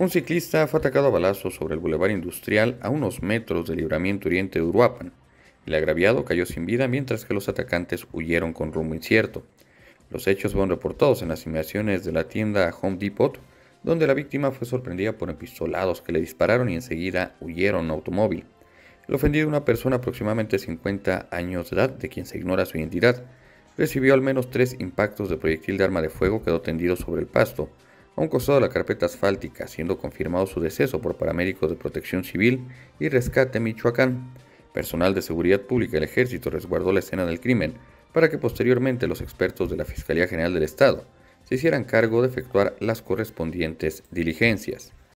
Un ciclista fue atacado a balazos sobre el Boulevard Industrial a unos metros del libramiento oriente de Uruapan. El agraviado cayó sin vida mientras que los atacantes huyeron con rumbo incierto. Los hechos fueron reportados en las inmediaciones de la tienda Home Depot, donde la víctima fue sorprendida por empistolados que le dispararon y enseguida huyeron en automóvil. El ofendido, una persona aproximadamente 50 años de edad, de quien se ignora su identidad, recibió al menos tres impactos de proyectil de arma de fuego, quedó tendido sobre el pasto a un costado de la carpeta asfáltica, siendo confirmado su deceso por paramédicos de protección civil y rescate Michoacán. Personal de seguridad pública del ejército resguardó la escena del crimen para que posteriormente los expertos de la Fiscalía General del Estado se hicieran cargo de efectuar las correspondientes diligencias.